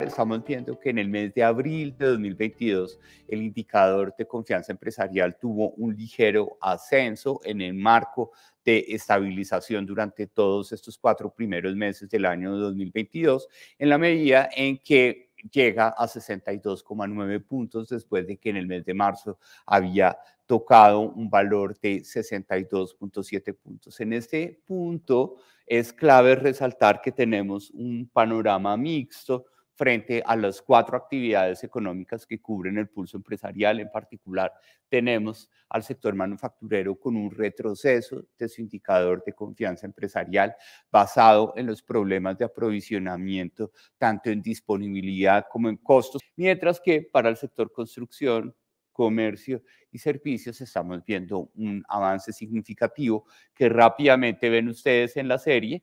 Estamos viendo que en el mes de abril de 2022 el indicador de confianza empresarial tuvo un ligero ascenso en el marco de estabilización durante todos estos cuatro primeros meses del año 2022, en la medida en que llega a 62,9 puntos después de que en el mes de marzo había tocado un valor de 62.7 puntos. En este punto es clave resaltar que tenemos un panorama mixto frente a las cuatro actividades económicas que cubren el pulso empresarial. En particular, tenemos al sector manufacturero con un retroceso de su indicador de confianza empresarial basado en los problemas de aprovisionamiento, tanto en disponibilidad como en costos, mientras que para el sector construcción, comercio y servicios estamos viendo un avance significativo que rápidamente ven ustedes en la serie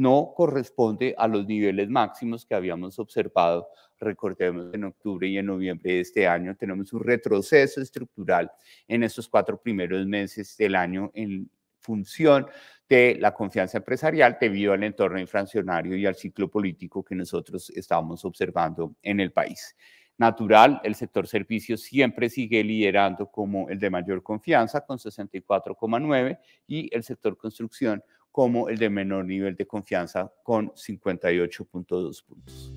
no corresponde a los niveles máximos que habíamos observado. Recordemos, en octubre y en noviembre de este año tenemos un retroceso estructural en estos cuatro primeros meses del año en función de la confianza empresarial debido al entorno inflacionario y al ciclo político que nosotros estamos observando en el país. Natural, el sector servicios siempre sigue liderando como el de mayor confianza con 64,9 y el sector construcción como el de menor nivel de confianza con 58.2 puntos.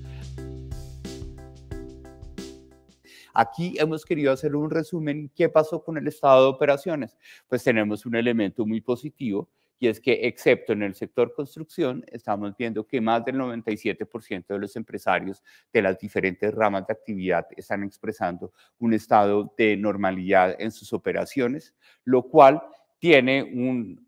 Aquí hemos querido hacer un resumen. ¿Qué pasó con el estado de operaciones? Pues tenemos un elemento muy positivo y es que excepto en el sector construcción, estamos viendo que más del 97% de los empresarios de las diferentes ramas de actividad están expresando un estado de normalidad en sus operaciones, lo cual tiene un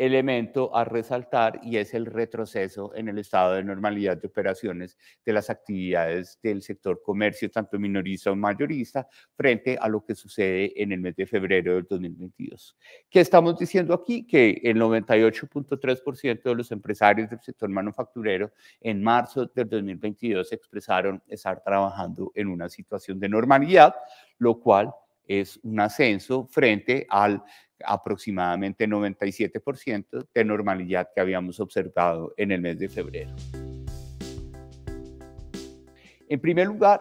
elemento a resaltar y es el retroceso en el estado de normalidad de operaciones de las actividades del sector comercio, tanto minorista o mayorista, frente a lo que sucede en el mes de febrero del 2022. ¿Qué estamos diciendo aquí? Que el 98.3% de los empresarios del sector manufacturero en marzo del 2022 expresaron estar trabajando en una situación de normalidad, lo cual es un ascenso frente al aproximadamente 97% de normalidad que habíamos observado en el mes de febrero. En primer lugar,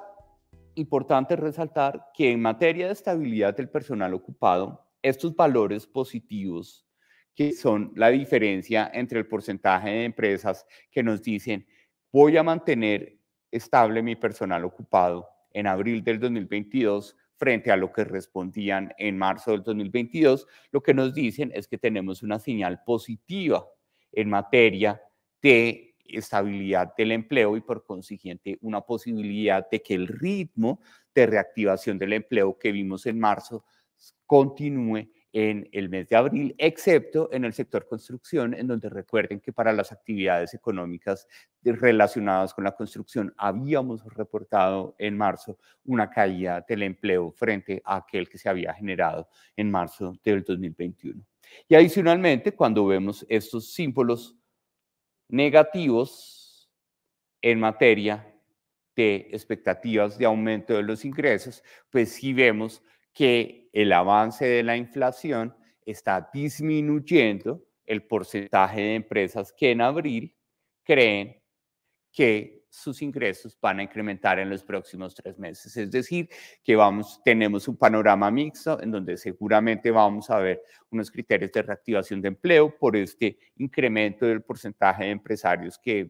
importante resaltar que en materia de estabilidad del personal ocupado, estos valores positivos que son la diferencia entre el porcentaje de empresas que nos dicen voy a mantener estable mi personal ocupado en abril del 2022 frente a lo que respondían en marzo del 2022, lo que nos dicen es que tenemos una señal positiva en materia de estabilidad del empleo y por consiguiente una posibilidad de que el ritmo de reactivación del empleo que vimos en marzo continúe en el mes de abril, excepto en el sector construcción, en donde recuerden que para las actividades económicas relacionadas con la construcción habíamos reportado en marzo una caída del empleo frente a aquel que se había generado en marzo del 2021. Y adicionalmente, cuando vemos estos símbolos negativos en materia de expectativas de aumento de los ingresos, pues sí vemos que el avance de la inflación está disminuyendo el porcentaje de empresas que en abril creen que sus ingresos van a incrementar en los próximos tres meses. Es decir, que vamos, tenemos un panorama mixto en donde seguramente vamos a ver unos criterios de reactivación de empleo por este incremento del porcentaje de empresarios que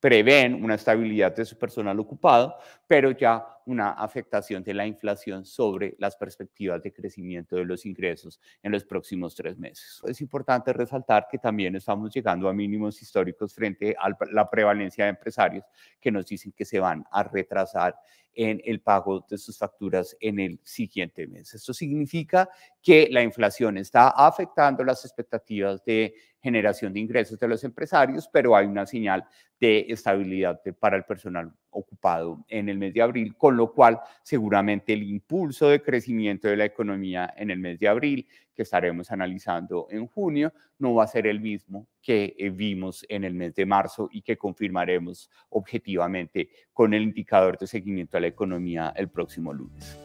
prevén una estabilidad de su personal ocupado, pero ya una afectación de la inflación sobre las perspectivas de crecimiento de los ingresos en los próximos tres meses. Es importante resaltar que también estamos llegando a mínimos históricos frente a la prevalencia de empresarios que nos dicen que se van a retrasar en el pago de sus facturas en el siguiente mes. Esto significa que la inflación está afectando las expectativas de generación de ingresos de los empresarios, pero hay una señal de estabilidad para el personal ocupado en el mes de abril, con lo cual seguramente el impulso de crecimiento de la economía en el mes de abril, que estaremos analizando en junio, no va a ser el mismo que eh, vimos en el mes de marzo y que confirmaremos objetivamente con el indicador de seguimiento a la economía el próximo lunes.